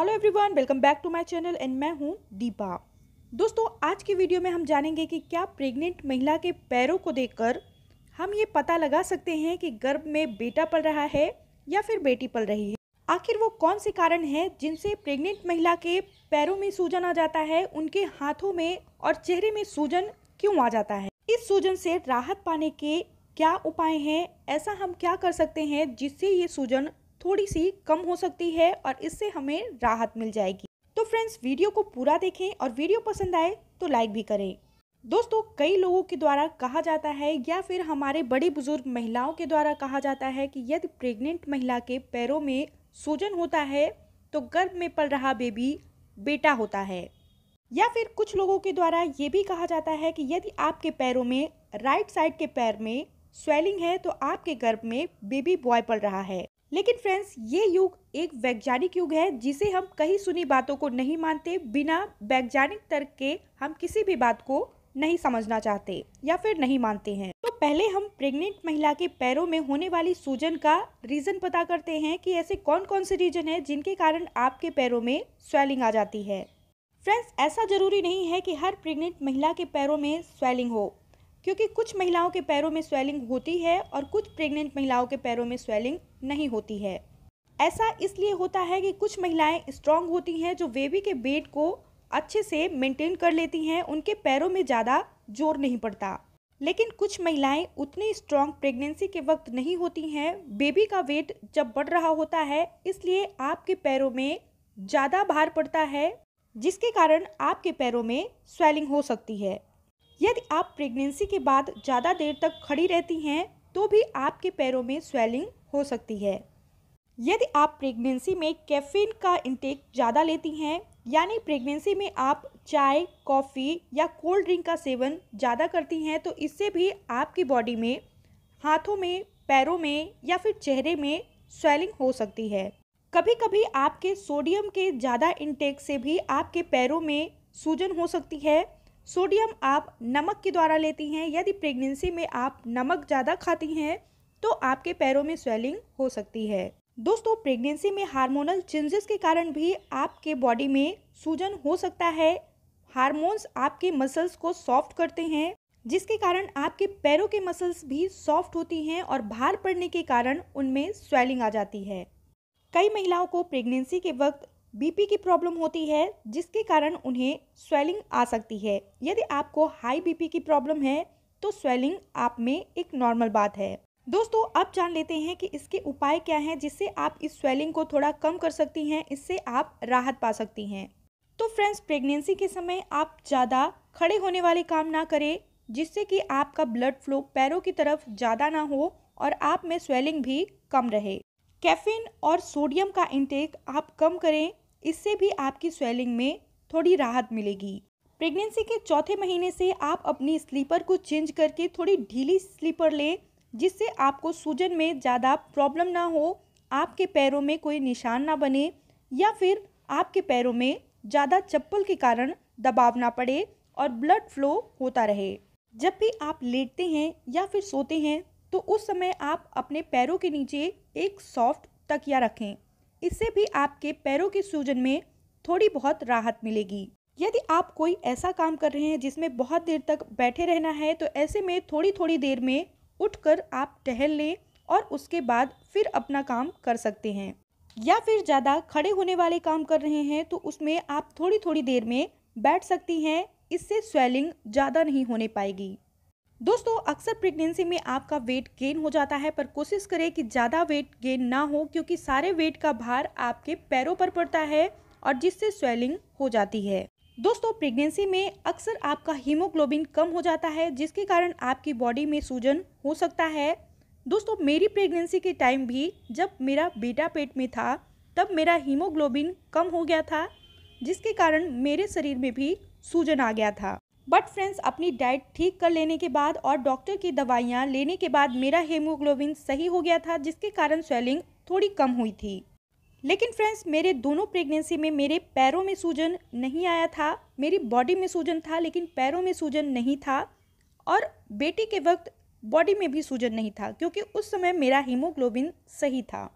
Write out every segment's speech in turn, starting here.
hello everyone welcome back to my channel and मैं हूं दीपा दोस्तों आज की वीडियो में हम जानेंगे कि क्या प्रेग्नेंट महिला के पैरों को देखकर हम ये पता लगा सकते हैं कि गर्भ में बेटा पल रहा है या फिर बेटी पल रही है आखिर वो कौन से कारण हैं जिनसे प्रेग्नेंट महिला के पैरों में सूजन आ जाता है उनके हाथों में और चेहरे में सूजन क्यों आ जाता है इस सूजन से राहत पाने के क्या उपाय हैं ऐसा हम क्या कर सकते हैं जिससे ये सूजन थोड़ी सी कम हो सकती है और इससे हमें राहत मिल जाएगी तो फ्रेंड्स वीडियो को पूरा देखें और वीडियो पसंद आए तो लाइक भी करें दोस्तों कई लोगों के द्वारा कहा जाता है या फिर हमारे बड़ी बुजुर्ग महिलाओं के द्वारा कहा जाता है कि यदि प्रेग्नेंट महिला के पैरों में सूजन होता है तो गर्भ में पल रहा बेबी बेटा होता है या फिर कुछ लोगों के द्वारा ये भी कहा जाता है कि यदि आपके पैरों में राइट साइड के पैर में स्वेलिंग है तो आपके गर्भ में बेबी बॉय पल रहा है लेकिन फ्रेंड्स ये युग एक वैज्ञानिक युग है जिसे हम कहीं सुनी बातों को नहीं मानते बिना वैज्ञानिक तर्क के हम किसी भी बात को नहीं समझना चाहते या फिर नहीं मानते हैं तो पहले हम प्रेग्नेंट महिला के पैरों में होने वाली सूजन का रीजन पता करते हैं कि ऐसे कौन कौन से रीजन है जिनके कारण आपके पैरों में स्वेलिंग आ जाती है फ्रेंड्स ऐसा जरूरी नहीं है कि हर प्रेग्नेंट महिला के पैरों में स्वेलिंग हो क्योंकि कुछ महिलाओं के पैरों में स्वेलिंग होती है और कुछ प्रेग्नेंट महिलाओं के पैरों में स्वेलिंग नहीं होती है ऐसा इसलिए होता है कि कुछ महिलाएं स्ट्रांग होती हैं जो बेबी के वेट को अच्छे से मेंटेन कर लेती हैं उनके पैरों में ज़्यादा जोर नहीं पड़ता लेकिन कुछ महिलाएं उतनी स्ट्रांग प्रेगनेंसी के वक्त नहीं होती हैं बेबी का वेट जब बढ़ रहा होता है इसलिए आपके पैरों में ज़्यादा भार पड़ता है जिसके कारण आपके पैरों में स्वेलिंग हो सकती है यदि आप प्रेगनेंसी के बाद ज़्यादा देर तक खड़ी रहती हैं तो भी आपके पैरों में स्वेलिंग हो सकती है यदि आप प्रेगनेंसी में कैफीन का इंटेक ज़्यादा लेती हैं यानी प्रेगनेंसी में आप चाय कॉफ़ी या कोल्ड ड्रिंक का सेवन ज़्यादा करती हैं तो इससे भी आपकी बॉडी में हाथों में पैरों में या फिर चेहरे में स्वेलिंग हो सकती है कभी कभी आपके सोडियम के ज़्यादा इंटेक से भी आपके पैरों में सूजन हो सकती है सोडियम आप नमक के द्वारा लेती हैं यदि प्रेगनेंसी में आप नमक ज़्यादा खाती हैं तो आपके पैरों में स्वेलिंग हो सकती है दोस्तों प्रेगनेंसी में हार्मोनल चेंजेस के कारण भी आपके बॉडी में सूजन हो सकता है हार्मोन्स आपके मसल्स को सॉफ्ट करते हैं जिसके कारण आपके पैरों के मसल्स भी सॉफ्ट होती हैं और भार पड़ने के कारण उनमें स्वेलिंग आ जाती है कई महिलाओं को प्रेगनेंसी के वक्त बीपी की प्रॉब्लम होती है जिसके कारण उन्हें स्वेलिंग आ सकती है यदि आपको हाई बीपी की प्रॉब्लम है तो स्वेलिंग आप में एक नॉर्मल बात है दोस्तों अब जान लेते हैं कि इसके उपाय क्या हैं जिससे आप इस स्वेलिंग को थोड़ा कम कर सकती हैं इससे आप राहत पा सकती हैं तो फ्रेंड्स प्रेगनेंसी के समय आप ज़्यादा खड़े होने वाले काम ना करें जिससे कि आपका ब्लड फ्लो पैरों की तरफ ज़्यादा ना हो और आप में स्वेलिंग भी कम रहे कैफिन और सोडियम का इंटेक आप कम करें इससे भी आपकी स्वेलिंग में थोड़ी राहत मिलेगी प्रेगनेंसी के चौथे महीने से आप अपनी स्लीपर को चेंज करके थोड़ी ढीली स्लीपर लें जिससे आपको सूजन में ज़्यादा प्रॉब्लम ना हो आपके पैरों में कोई निशान ना बने या फिर आपके पैरों में ज़्यादा चप्पल के कारण दबाव ना पड़े और ब्लड फ्लो होता रहे जब भी आप लेटते हैं या फिर सोते हैं तो उस समय आप अपने पैरों के नीचे एक सॉफ्ट तकिया रखें इससे भी आपके पैरों की सूजन में थोड़ी बहुत राहत मिलेगी यदि आप कोई ऐसा काम कर रहे हैं जिसमें बहुत देर तक बैठे रहना है तो ऐसे में थोड़ी थोड़ी देर में उठकर आप टहल लें और उसके बाद फिर अपना काम कर सकते हैं या फिर ज़्यादा खड़े होने वाले काम कर रहे हैं तो उसमें आप थोड़ी थोड़ी देर में बैठ सकती हैं इससे स्वेलिंग ज़्यादा नहीं होने पाएगी दोस्तों अक्सर प्रेगनेंसी में आपका वेट गेन हो जाता है पर कोशिश करें कि ज़्यादा वेट गेन ना हो क्योंकि सारे वेट का भार आपके पैरों पर पड़ता है और जिससे स्वेलिंग हो जाती है दोस्तों प्रेगनेंसी में अक्सर आपका हीमोग्लोबिन कम हो जाता है जिसके कारण आपकी बॉडी में सूजन हो सकता है दोस्तों मेरी प्रेगनेंसी के टाइम भी जब मेरा बेटा पेट में था तब मेरा हीमोग्लोबिन कम हो गया था जिसके कारण मेरे शरीर में भी सूजन आ गया था बट फ्रेंड्स अपनी डाइट ठीक कर लेने के बाद और डॉक्टर की दवाइयाँ लेने के बाद मेरा हेमोग्लोबिन सही हो गया था जिसके कारण स्वेलिंग थोड़ी कम हुई थी लेकिन फ्रेंड्स मेरे दोनों प्रेगनेंसी में मेरे पैरों में सूजन नहीं आया था मेरी बॉडी में सूजन था लेकिन पैरों में सूजन नहीं था और बेटी के वक्त बॉडी में भी सूजन नहीं था क्योंकि उस समय मेरा हीमोग्लोबिन सही था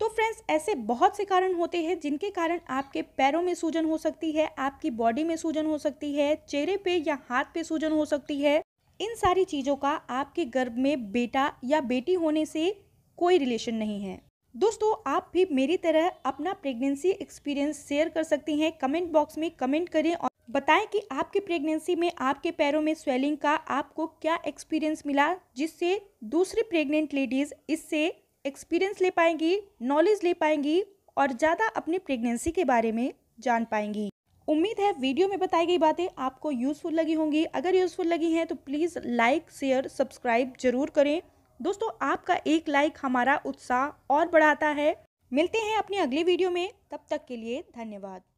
तो फ्रेंड्स ऐसे बहुत से कारण होते हैं जिनके कारण आपके पैरों में सूजन हो सकती है आपकी बॉडी में सूजन हो सकती है चेहरे पे या हाथ पे सूजन हो सकती है इन सारी चीज़ों का आपके गर्भ में बेटा या बेटी होने से कोई रिलेशन नहीं है दोस्तों आप भी मेरी तरह अपना प्रेगनेंसी एक्सपीरियंस शेयर कर सकती हैं कमेंट बॉक्स में कमेंट करें और बताएं कि आपकी प्रेगनेंसी में आपके पैरों में स्वेलिंग का आपको क्या एक्सपीरियंस मिला जिससे दूसरी प्रेग्नेंट लेडीज़ इससे एक्सपीरियंस ले पाएंगी नॉलेज ले पाएंगी और ज़्यादा अपनी प्रेगनेंसी के बारे में जान पाएंगी उम्मीद है वीडियो में बताई गई बातें आपको यूज़फुल लगी होंगी अगर यूज़फुल लगी हैं तो प्लीज़ लाइक शेयर सब्सक्राइब जरूर करें दोस्तों आपका एक लाइक हमारा उत्साह और बढ़ाता है मिलते हैं अपनी अगली वीडियो में तब तक के लिए धन्यवाद